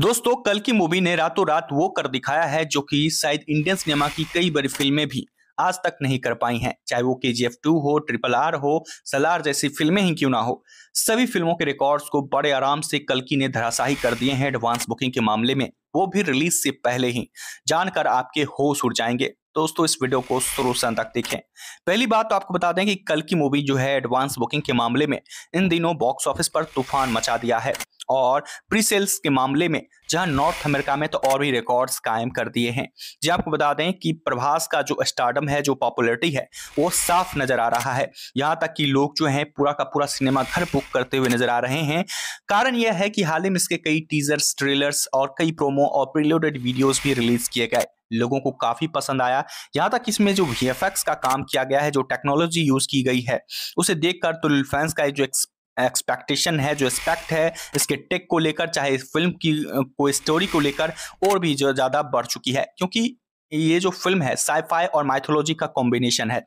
दोस्तों कल की मूवी ने रातों रात वो कर दिखाया है जो कि शायद इंडियन सिनेमा की कई बड़ी फिल्में भी आज तक नहीं कर पाई हैं चाहे वो के जी एफ टू हो ट्रिपल आर हो सलार जैसी फिल्में ही क्यों ना हो सभी फिल्मों के रिकॉर्ड्स को बड़े आराम से कलकी ने धराशाही कर दिए हैं एडवांस बुकिंग के मामले में वो भी रिलीज से पहले ही जानकर आपके होश उड़ जाएंगे दोस्तों इस वीडियो को शुरू से तक देखें पहली बात तो आपको बता दें कि कल की मूवी जो है एडवांस बुकिंग के मामले में इन दिनों बॉक्स ऑफिस पर तूफान मचा दिया है और प्री सेल्स के मामले में जहां नॉर्थ अमेरिका में तो और भी रिकॉर्ड्स कायम कर दिए हैं जी आपको बता दें कि प्रभास का जो स्टार्डम है जो पॉपुलरिटी है वो साफ नजर आ रहा है यहाँ तक कि लोग जो हैं पूरा का पूरा सिनेमा घर बुक करते हुए नजर आ रहे हैं कारण यह है कि हाल ही में इसके कई टीजर्स ट्रेलर्स और कई प्रोमो और प्रीलोडेड वीडियोज भी रिलीज किए गए लोगों को काफ़ी पसंद आया यहाँ तक इसमें जो वी का काम किया गया है जो टेक्नोलॉजी यूज़ की गई है उसे देखकर तो फैंस का जो एक्सपेक्टेशन है जो एक्सपेक्ट है इसके टेक को लेकर चाहे इस फिल्म की कोई स्टोरी को लेकर और भी जो ज़्यादा बढ़ चुकी है क्योंकि ये जो फिल्म है साइफाई और माइथोलॉजी का कॉम्बिनेशन है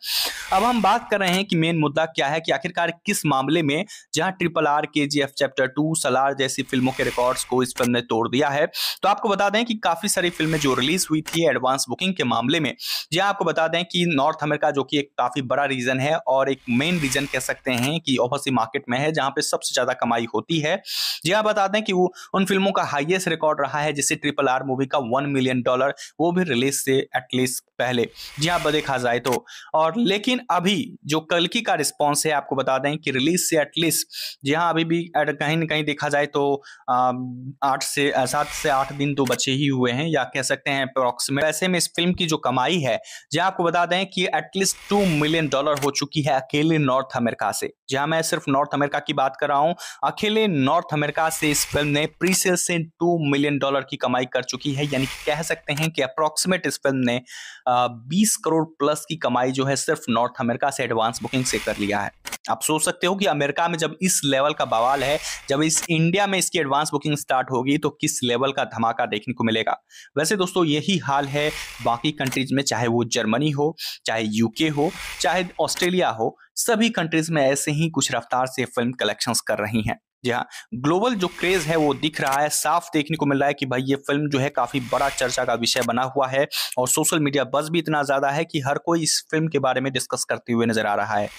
अब हम बात कर रहे हैं कि मेन मुद्दा क्या है कि आखिरकार किस मामले में जहां triple R K G F chapter two Salaar जैसी फिल्मों के रिकॉर्ड्स को इस फिल्म ने तोड़ दिया है तो आपको बता दें कि काफ़ी सारी फिल्में जो रिलीज हुई थी एडवांस बुकिंग के मामले में जहाँ आपको बता दें कि नॉर्थ अमेरिका जो कि एक काफ़ी बड़ा रीजन है और एक मेन रीजन कह सकते हैं कि ओवरसी मार्केट में है जहाँ पे सबसे ज़्यादा कमाई होती है जी आप बता दें कि वो उन फिल्मों का हाइएस्ट रिकॉर्ड रहा है जिससे ट्रिपल आर मूवी का वन मिलियन डॉलर वो भी रिलीज से एटलीस्ट पहले जी हाँ देखा जाए तो और लेकिन अभी जो कल की का रिस्पॉन्स है आपको बता दें कि रिलीज से एटलीस्ट जी हाँ अभी भी कहीं ना कहीं देखा जाए तो आठ से सात से आठ दिन तो बचे ही हुए हैं या कह सकते हैं अप्रोक्सीमेट ऐसे में इस फिल्म की जो कमाई है जी हाँ, आपको बता दें कि एटलीस्ट टू मिलियन डॉलर हो चुकी है अकेले नॉर्थ अमेरिका से जी हाँ, मैं सिर्फ नॉर्थ अमेरिका की बात कर रहा हूँ अकेले नॉर्थ अमेरिका से इस फिल्म ने प्रीसेल से टू मिलियन डॉलर की कमाई कर चुकी है यानी कह सकते हैं कि अप्रोक्सीमेट इस फिल्म ने बीस करोड़ प्लस की कमाई जो है सिर्फ नॉर्थ अमेरिका से एडवांस बुकिंग से कर लिया है आप सोच सकते हो कि अमेरिका में जब इस लेवल का बवाल है जब इस इंडिया में इसकी एडवांस बुकिंग स्टार्ट होगी तो किस लेवल का धमाका देखने को मिलेगा वैसे दोस्तों यही हाल है बाकी कंट्रीज में चाहे वो जर्मनी हो चाहे यूके हो चाहे ऑस्ट्रेलिया हो सभी कंट्रीज में ऐसे ही कुछ रफ्तार से फिल्म कलेक्शंस कर रही हैं जी हाँ ग्लोबल जो क्रेज है वो दिख रहा है साफ देखने को मिल रहा है कि भाई ये फिल्म जो है काफी बड़ा चर्चा का विषय बना हुआ है और सोशल मीडिया बस भी इतना ज्यादा है कि हर कोई इस फिल्म के बारे में डिस्कस करते हुए नजर आ रहा है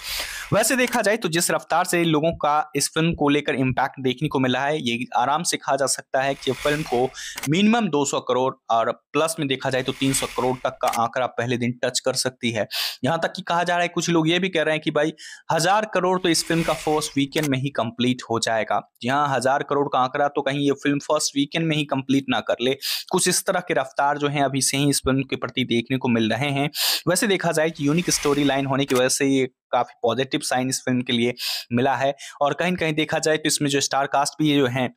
वैसे देखा जाए तो जिस रफ्तार से लोगों का इस फिल्म को लेकर इम्पैक्ट देखने को मिला है ये आराम से कहा जा सकता है कि फिल्म को मिनिमम 200 करोड़ और प्लस में देखा जाए तो 300 करोड़ तक का आंकड़ा पहले दिन टच कर सकती है यहाँ तक कि कहा जा रहा है कुछ लोग ये भी कह रहे हैं कि भाई हजार करोड़ तो इस फिल्म का फर्स्ट वीकेंड में ही कंप्लीट हो जाएगा यहाँ हजार करोड़ का आंकड़ा तो कहीं ये फिल्म फर्स्ट वीकेंड में ही कंप्लीट ना कर ले कुछ इस तरह के रफ्तार जो है अभी से ही इस फिल्म के प्रति देखने को मिल रहे हैं वैसे देखा जाए कि यूनिक स्टोरी लाइन होने की वजह से ये काफ़ी पॉजिटिव साइन इस फिल्म के लिए मिला है और कहीं कहीं देखा जाए तो इसमें जो स्टार कास्ट भी जो है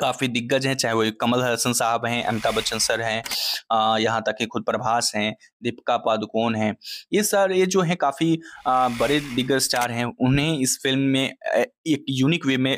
काफ़ी दिग्गज हैं चाहे वो कमल हसन साहब हैं अमिताभ बच्चन सर हैं यहाँ तक कि खुद प्रभास हैं दीपिका पादुकोण हैं ये सर ये जो हैं काफ़ी बड़े दिग्गज स्टार हैं उन्हें इस फिल्म में एक यूनिक वे में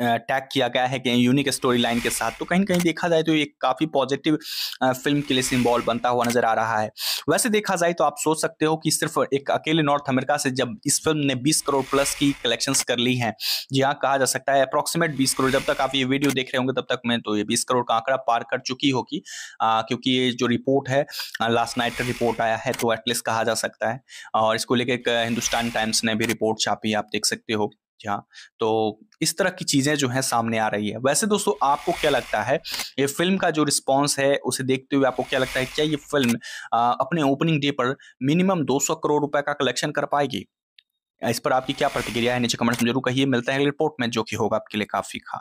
टैग किया गया है कहीं यूनिक स्टोरी लाइन के साथ तो कहीं कहीं देखा जाए तो ये काफ़ी पॉजिटिव फिल्म के लिए सिम्बॉल बनता हुआ नजर आ रहा है वैसे देखा जाए तो आप सोच सकते हो कि सिर्फ एक अकेले नॉर्थ अमेरिका से जब इस फिल्म ने 20 करोड़ प्लस की कलेक्शंस कर ली हैं जी हाँ कहा जा सकता है अप्रॉक्सीमेट 20 करोड़ जब तक आप ये वीडियो देख रहे होंगे तब तक मैं तो ये 20 करोड़ का आंकड़ा पार कर चुकी होगी क्योंकि ये जो रिपोर्ट है लास्ट नाइट रिपोर्ट आया है तो एटलीस्ट कहा जा सकता है और इसको लेकर हिंदुस्तान टाइम्स ने भी रिपोर्ट छापी आप देख सकते हो जी हाँ तो इस तरह की चीज़ें जो है सामने आ रही है वैसे दोस्तों आपको क्या लगता है ये फिल्म का जो रिस्पांस है उसे देखते हुए आपको क्या लगता है क्या ये फिल्म अपने ओपनिंग डे पर मिनिमम 200 करोड़ रुपए का कलेक्शन कर पाएगी इस पर आपकी क्या प्रतिक्रिया है नीचे कमेंट्स में जरूर कहिए मिलता है रिपोर्ट में जो कि होगा आपके लिए काफ़ी खा